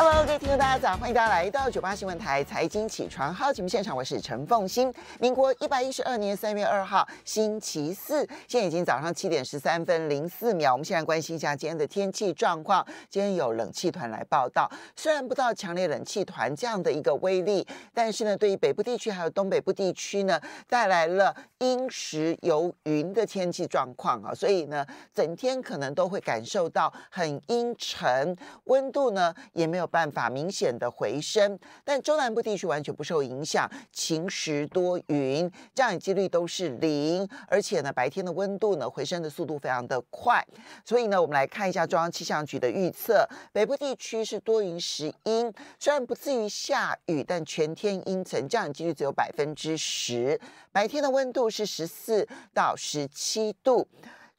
Hello，各位听众大家早，欢迎大家来到九八新闻台财经起床号节目现场，我是陈凤欣。民国一百一十二年三月二号，星期四，现在已经早上七点十三分零四秒。我们现在关心一下今天的天气状况，今天有冷气团来报道，虽然不到强烈冷气团这样的一个威力，但是呢，对于北部地区还有东北部地区呢，带来了阴时有云的天气状况啊，所以呢，整天可能都会感受到很阴沉，温度呢也没有。办法明显的回升，但中南部地区完全不受影响，晴时多云，降雨几率都是零，而且呢，白天的温度呢回升的速度非常的快，所以呢，我们来看一下中央气象局的预测，北部地区是多云时阴，虽然不至于下雨，但全天阴层降雨几率只有百分之十，白天的温度是十四到十七度。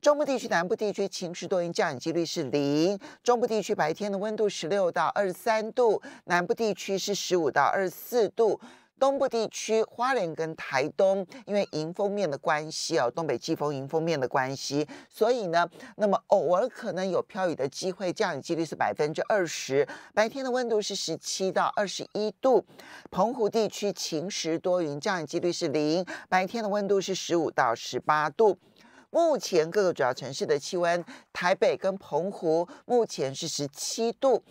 中部地区、南部地区晴时多云，降雨几率是零。中部地区白天的温度十六到二十三度，南部地区是十五到二十四度。东部地区花莲跟台东，因为迎风面的关系哦，东北季风迎风面的关系，所以呢，那么偶尔可能有飘雨的机会，降雨几率是百分之二十。白天的温度是十七到二十一度。澎湖地区晴时多云，降雨几率是零。白天的温度是十五到十八度。目前各个主要城市的气温，台北跟澎湖目前是十七度，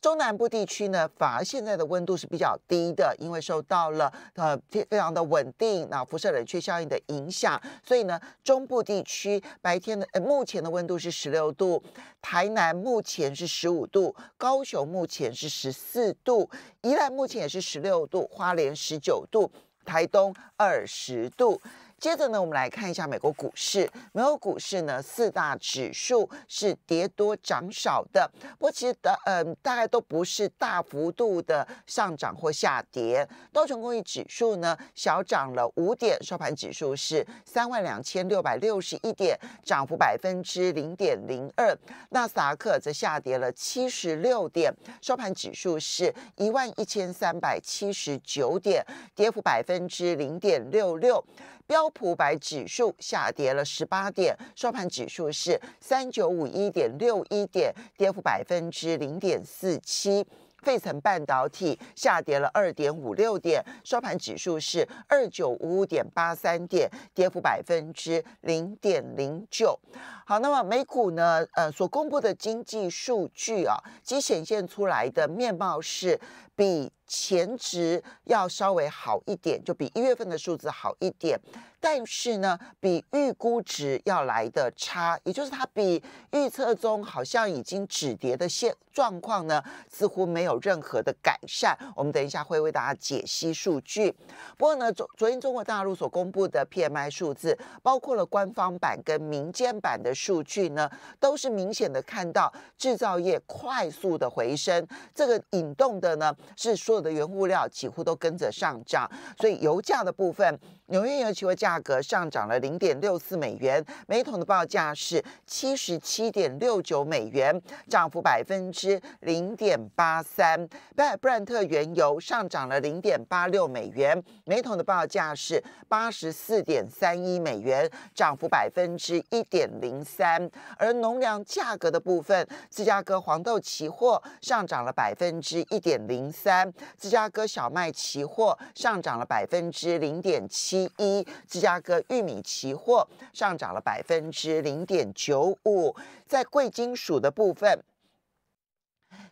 中南部地区呢反而现在的温度是比较低的，因为受到了呃非常的稳定那辐射冷却效应的影响，所以呢中部地区白天的目前的温度是十六度，台南目前是十五度，高雄目前是十四度，宜兰目前也是十六度，花莲十九度，台东二十度。接着呢，我们来看一下美国股市。美国股市呢，四大指数是跌多涨少的，不过其实大嗯，大概都不是大幅度的上涨或下跌。道琼工业指数呢，小涨了五点，收盘指数是三万两千六百六十一点，涨幅百分之零点零二。纳斯达克则下跌了七十六点，收盘指数是一万一千三百七十九点，跌幅百分之零点六六。标普百指数下跌了十八点，收盘指数是三九五一点六一点，跌幅百分之零点四七。费城半导体下跌了二点五六点，收盘指数是二九五五点八三点，跌幅百分之零点零九。好，那么美股呢？呃，所公布的经济数据啊，其显现出来的面貌是比。前值要稍微好一点，就比一月份的数字好一点。但是呢，比预估值要来的差，也就是它比预测中好像已经止跌的现状况呢，似乎没有任何的改善。我们等一下会为大家解析数据。不过呢，昨昨天中国大陆所公布的 PMI 数字，包括了官方版跟民间版的数据呢，都是明显的看到制造业快速的回升。这个引动的呢，是所有的原物料几乎都跟着上涨，所以油价的部分，纽约油期货价。价格上涨了零点六四美元，每桶的报价是七十七点六九美元，涨幅百分之零点八三。拜布兰特原油上涨了零点八六美元，每桶的报价是八十四点三一美元，涨幅百分之一点零三。而农粮价格的部分，芝加哥黄豆期货上涨了百分之一点零三，芝加哥小麦期货上涨了百分之零点七一。芝加哥玉米期货上涨了百分之零点九五，在贵金属的部分。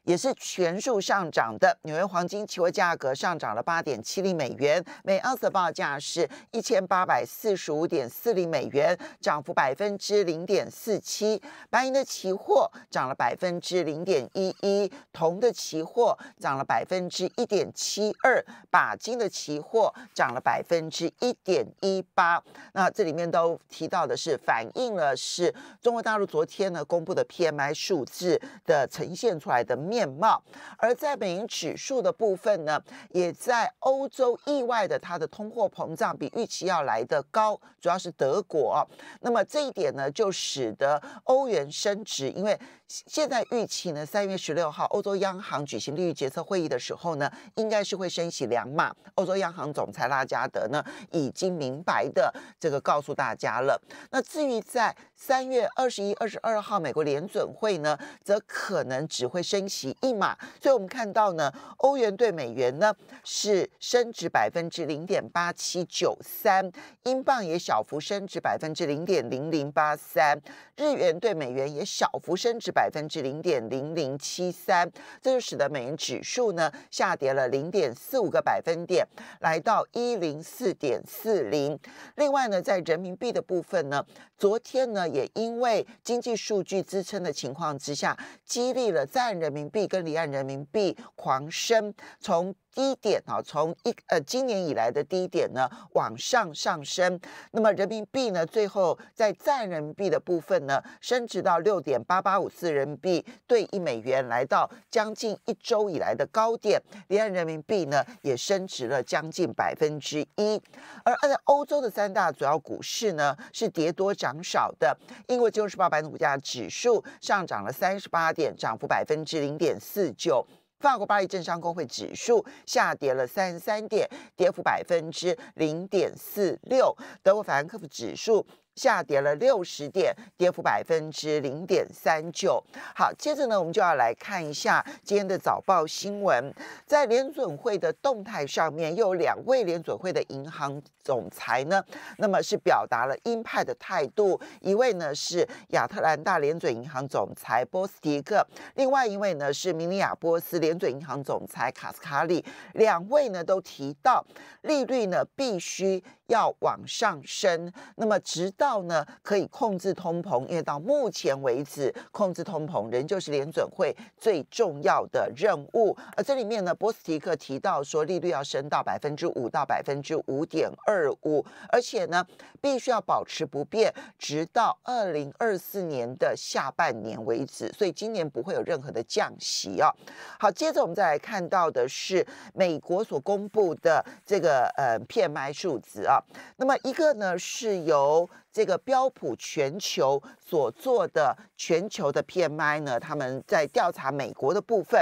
也是全数上涨的。纽约黄金期货价格上涨了八点七零美元，每盎司报价是一千八百四十五点四零美元，涨幅百分之零点四七。白银的期货涨了百分之零点一一，铜的期货涨了百分之一点七二，钯金的期货涨了百分之一点一八。那这里面都提到的是，反映了是中国大陆昨天呢公布的 P M I 数字的呈现出来的面。面貌，而在美银指数的部分呢，也在欧洲意外的，它的通货膨胀比预期要来的高，主要是德国，那么这一点呢，就使得欧元升值，因为。现在预期呢，三月十六号欧洲央行举行利率决策会议的时候呢，应该是会升息两码。欧洲央行总裁拉加德呢，已经明白的这个告诉大家了。那至于在三月二十一、二十二号美国联准会呢，则可能只会升息一码。所以我们看到呢，欧元对美元呢是升值百分之零点八七九三，英镑也小幅升值百分之零点零零八三，日元对美元也小幅升值。百分之零点零零七三，这就使得美元指数呢下跌了零点四五个百分点，来到一零四点四零。另外呢，在人民币的部分呢，昨天呢也因为经济数据支撑的情况之下，激励了在岸人民币跟离岸人民币狂升，从。低点啊，从一呃今年以来的低点呢，往上上升。那么人民币呢，最后在占人民币的部分呢，升值到六点八八五四人民币兑一美元，来到将近一周以来的高点。离岸人民币呢，也升值了将近百分之一。而按照欧洲的三大主要股市呢，是跌多涨少的。英国金融时报白铜股价指数上涨了三十八点，涨幅百分之零点四九。法国巴黎政商工会指数下跌了三十三点，跌幅百分之零点四六。德国法兰克福指数。下跌了六十点，跌幅百分之零点三九。好，接着呢，我们就要来看一下今天的早报新闻。在联准会的动态上面，有两位联准会的银行总裁呢，那么是表达了鹰派的态度。一位呢是亚特兰大联准银行总裁波斯迪克，另外一位呢是明尼亚波斯联准银行总裁卡斯卡里。两位呢都提到利率呢必须。要往上升，那么直到呢可以控制通膨，因为到目前为止，控制通膨仍旧是联准会最重要的任务。而这里面呢，波斯提克提到说，利率要升到百分之五到百分之五点二五，而且呢必须要保持不变，直到二零二四年的下半年为止。所以今年不会有任何的降息啊。好，接着我们再来看到的是美国所公布的这个呃 P M I 数字啊。那么一个呢，是由。这个标普全球所做的全球的 PMI 呢，他们在调查美国的部分。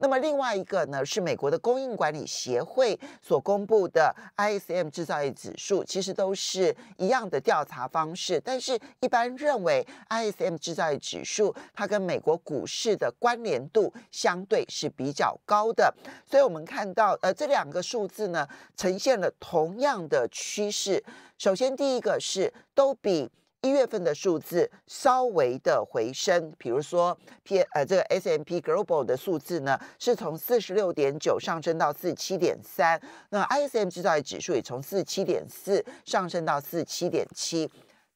那么另外一个呢，是美国的供应管理协会所公布的 ISM 制造业指数，其实都是一样的调查方式。但是，一般认为 ISM 制造业指数它跟美国股市的关联度相对是比较高的。所以我们看到，呃，这两个数字呢，呈现了同样的趋势。首先，第一个是都比一月份的数字稍微的回升，比如说 P 呃这个 S M P Global 的数字呢，是从四十六点九上升到四十七点三，那 I S M 制造业指数也从四十七点四上升到四七点七。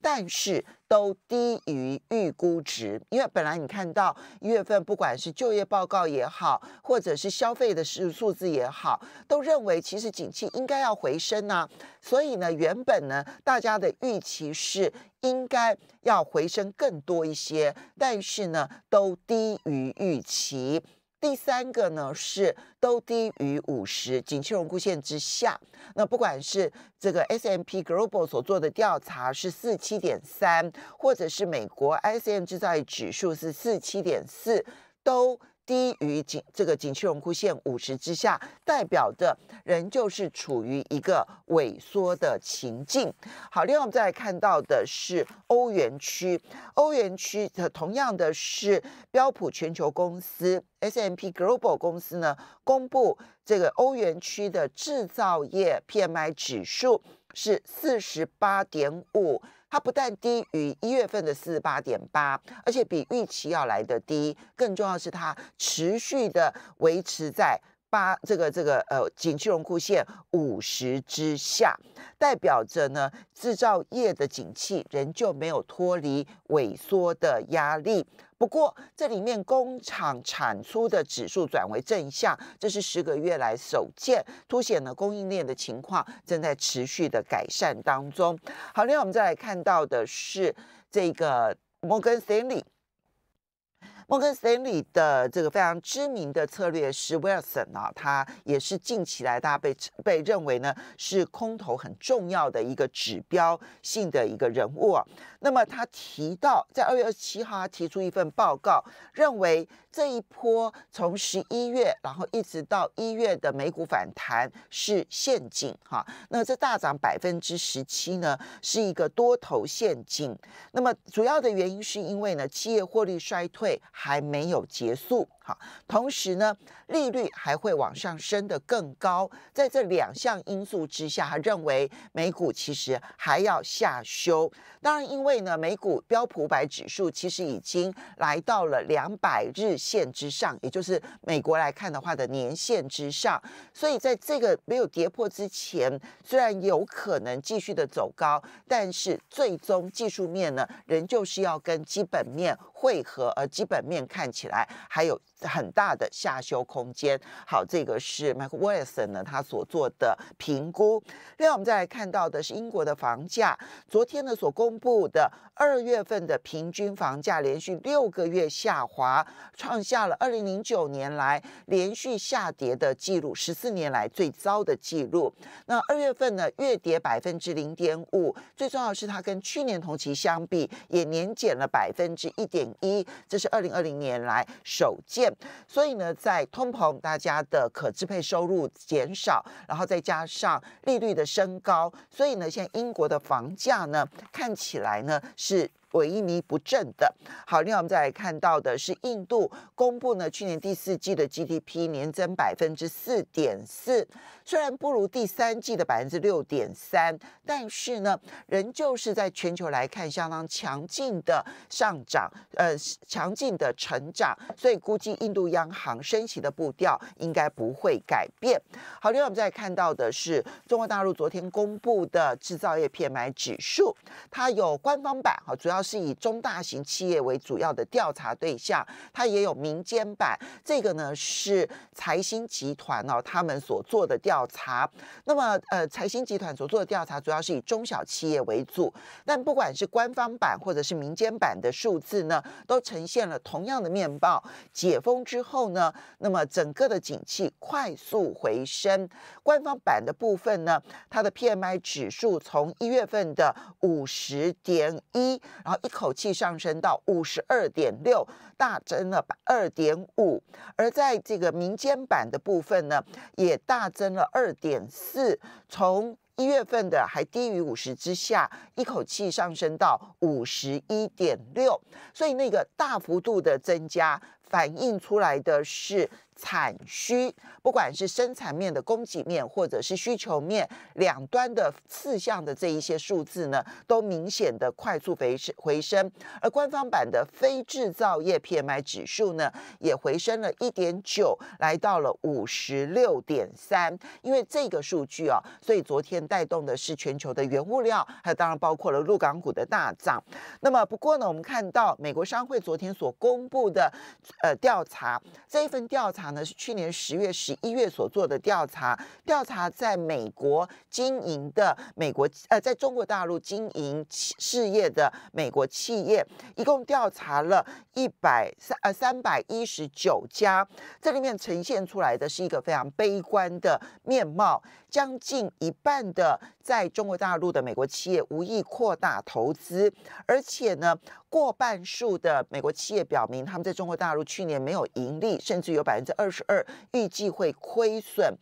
但是都低于预估值，因为本来你看到一月份不管是就业报告也好，或者是消费的数数字也好，都认为其实景气应该要回升呢。所以呢，原本呢大家的预期是应该要回升更多一些，但是呢都低于预期。第三个呢是都低于五十景气荣枯线之下，那不管是这个 S M P Global 所做的调查是四七点三，或者是美国 S M 制造业指数是四七点四，都。低于景这个景气荣枯线五十之下，代表着仍旧是处于一个萎缩的情境。好，另外我们再来看到的是欧元区，欧元区同样的是标普全球公司 S M P Global 公司呢，公布这个欧元区的制造业 P M I 指数是四十八点五。它不但低于一月份的四十八点八，而且比预期要来的低。更重要是，它持续的维持在。八这个这个呃，景气荣枯线五十之下，代表着呢制造业的景气仍旧没有脱离萎缩的压力。不过这里面工厂产出的指数转为正向，这是十个月来首见，凸显了供应链的情况正在持续的改善当中。好，另外我们再来看到的是这个摩根·森林。摩根斯坦利的这个非常知名的策略是 Wilson 啊，他也是近期来，大家被被认为呢是空头很重要的一个指标性的一个人物。那么他提到，在二月二十七号，他提出一份报告，认为这一波从十一月然后一直到一月的美股反弹是陷阱哈。那这大涨百分之十七呢，是一个多头陷阱。那么主要的原因是因为呢，企业获利衰退。还没有结束。好，同时呢，利率还会往上升的更高，在这两项因素之下，他认为美股其实还要下修。当然，因为呢，美股标普五百指数其实已经来到了两百日线之上，也就是美国来看的话的年线之上，所以在这个没有跌破之前，虽然有可能继续的走高，但是最终技术面呢，仍旧是要跟基本面汇合，而基本面看起来还有。很大的下修空间。好，这个是 Mike Wilson 呢他所做的评估。另外，我们再来看到的是英国的房价，昨天呢所公布的二月份的平均房价连续六个月下滑，创下了二零零九年来连续下跌的记录，十四年来最糟的记录。那二月份呢月跌百分之零点五，最重要是它跟去年同期相比也年减了百分之一点一，这是二零二零年来首见。所以呢，在通膨，大家的可支配收入减少，然后再加上利率的升高，所以呢，现在英国的房价呢，看起来呢是。萎靡不振的。好，另外我们再来看到的是印度公布呢去年第四季的 GDP 年增百分之四点四，虽然不如第三季的百分之六点三，但是呢，仍旧是在全球来看相当强劲的上涨，呃，强劲的成长。所以估计印度央行升息的步调应该不会改变。好，另外我们再来看到的是中国大陆昨天公布的制造业 PMI 指数，它有官方版，哈，主要。是以中大型企业为主要的调查对象，它也有民间版。这个呢是财新集团哦，他们所做的调查。那么，呃，财新集团所做的调查主要是以中小企业为主。但不管是官方版或者是民间版的数字呢，都呈现了同样的面貌。解封之后呢，那么整个的景气快速回升。官方版的部分呢，它的 PMI 指数从一月份的五十点一，然后。一口气上升到五十二点六，大增了二点五。而在这个民间版的部分呢，也大增了二点四，从一月份的还低于五十之下，一口气上升到五十一点六。所以那个大幅度的增加，反映出来的是。产需，不管是生产面的供给面，或者是需求面两端的四项的这一些数字呢，都明显的快速回升回升。而官方版的非制造业 PMI 指数呢，也回升了一点九，来到了五十六点三。因为这个数据啊，所以昨天带动的是全球的原物料，还有当然包括了陆港股的大涨。那么不过呢，我们看到美国商会昨天所公布的呃调查这一份调查。是去年十月、十一月所做的调查，调查在美国经营的美国呃，在中国大陆经营事业的美国企业，一共调查了一百三呃三百一十九家，这里面呈现出来的是一个非常悲观的面貌。将近一半的在中国大陆的美国企业无意扩大投资，而且呢，过半数的美国企业表明，他们在中国大陆去年没有盈利，甚至有百分之二十二预计会亏损。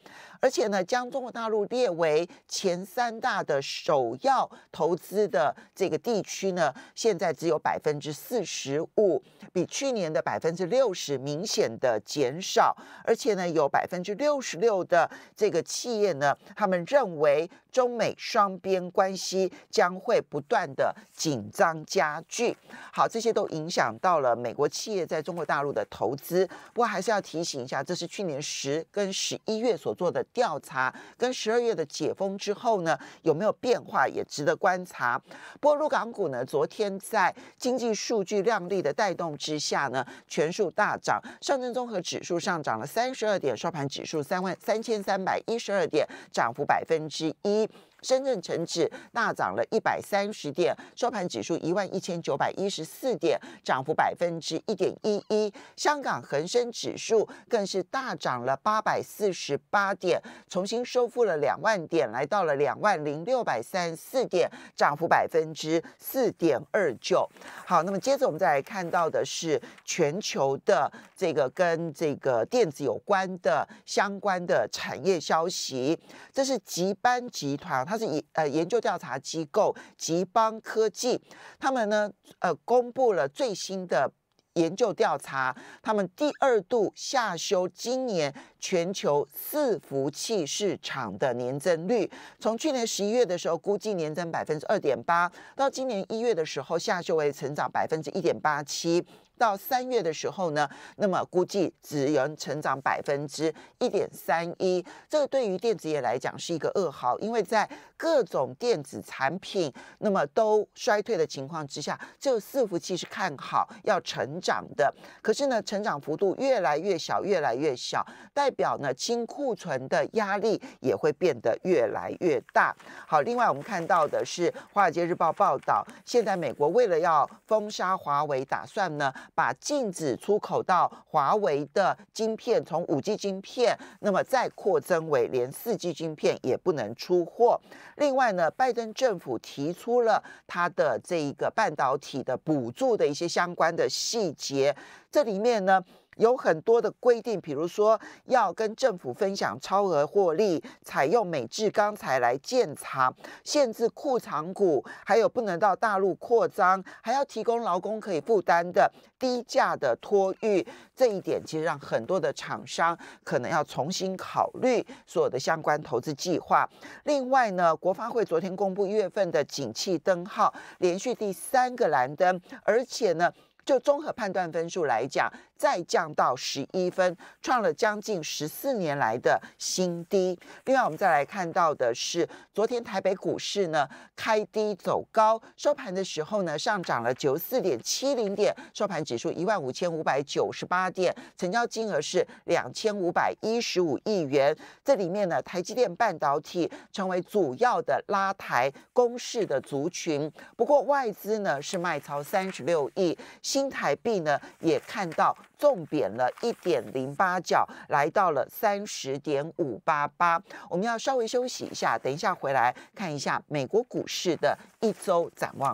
而且呢，将中国大陆列为前三大、的首要投资的这个地区呢，现在只有百分之四十五，比去年的百分之六十明显的减少。而且呢，有百分之六十六的这个企业呢。他们认为。中美双边关系将会不断的紧张加剧，好，这些都影响到了美国企业在中国大陆的投资。不过还是要提醒一下，这是去年十跟十一月所做的调查，跟十二月的解封之后呢，有没有变化也值得观察。不过港股呢，昨天在经济数据亮丽的带动之下呢，全数大涨，上证综合指数上涨了三十二点，收盘指数三万三千三百一十二点，涨幅百分之一。이深圳成指大涨了一百三十点，收盘指数一万一千九百一十四点，涨幅百分之一点一一。香港恒生指数更是大涨了八百四十八点，重新收复了两万点，来到了两万零六百三十四点，涨幅百分之四点二九。好，那么接着我们再来看到的是全球的这个跟这个电子有关的相关的产业消息。这是集班集团。他是研呃研究调查机构吉邦科技，他们呢呃公布了最新的研究调查，他们第二度下修今年。全球伺服器市场的年增率，从去年十一月的时候估计年增百分之二点八，到今年一月的时候下修为成长百分之一点八七，到三月的时候呢，那么估计只能成长百分之一点三一。这个对于电子业来讲是一个噩耗，因为在各种电子产品那么都衰退的情况之下，这有伺服器是看好要成长的，可是呢，成长幅度越来越小，越来越小，代。表呢，清库存的压力也会变得越来越大。好，另外我们看到的是《华尔街日报》报道，现在美国为了要封杀华为，打算呢把禁止出口到华为的晶片，从五 G 晶片，那么再扩增为连四 G 晶片也不能出货。另外呢，拜登政府提出了他的这一个半导体的补助的一些相关的细节，这里面呢。有很多的规定，比如说要跟政府分享超额获利，采用美制钢材来建厂，限制库藏股，还有不能到大陆扩张，还要提供劳工可以负担的低价的托育。这一点其实让很多的厂商可能要重新考虑所有的相关投资计划。另外呢，国发会昨天公布一月份的景气灯号，连续第三个蓝灯，而且呢，就综合判断分数来讲。再降到十一分，创了将近十四年来的新低。另外，我们再来看到的是，昨天台北股市呢开低走高，收盘的时候呢上涨了九四点七零点，收盘指数一万五千五百九十八点，成交金额是两千五百一十五亿元。这里面呢，台积电半导体成为主要的拉抬攻势的族群。不过，外资呢是卖超三十六亿新台币呢，也看到。纵贬了一点零八角，来到了三十点五八八。我们要稍微休息一下，等一下回来看一下美国股市的一周展望。